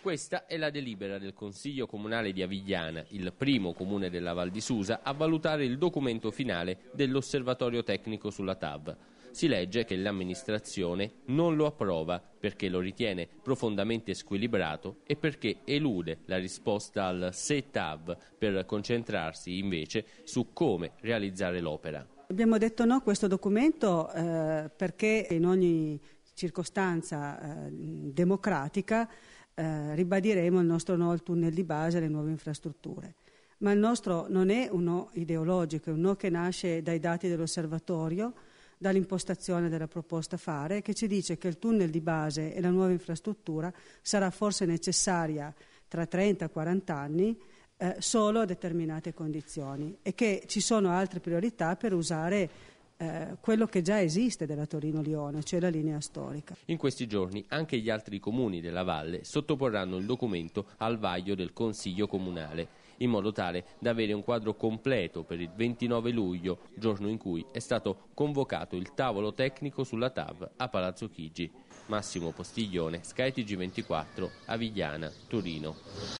Questa è la delibera del Consiglio Comunale di Avigliana, il primo comune della Val di Susa, a valutare il documento finale dell'osservatorio tecnico sulla TAV. Si legge che l'amministrazione non lo approva perché lo ritiene profondamente squilibrato e perché elude la risposta al se TAV per concentrarsi invece su come realizzare l'opera. Abbiamo detto no a questo documento eh, perché in ogni circostanza eh, democratica eh, ribadiremo il nostro no al tunnel di base e alle nuove infrastrutture. Ma il nostro non è un no ideologico, è un no che nasce dai dati dell'osservatorio, dall'impostazione della proposta fare, che ci dice che il tunnel di base e la nuova infrastruttura sarà forse necessaria tra 30 e 40 anni eh, solo a determinate condizioni e che ci sono altre priorità per usare eh, quello che già esiste della Torino-Lione, cioè la linea storica. In questi giorni anche gli altri comuni della valle sottoporranno il documento al vaglio del Consiglio Comunale in modo tale da avere un quadro completo per il 29 luglio, giorno in cui è stato convocato il tavolo tecnico sulla TAV a Palazzo Chigi. Massimo Postiglione, skytg 24 Avigliana, Torino.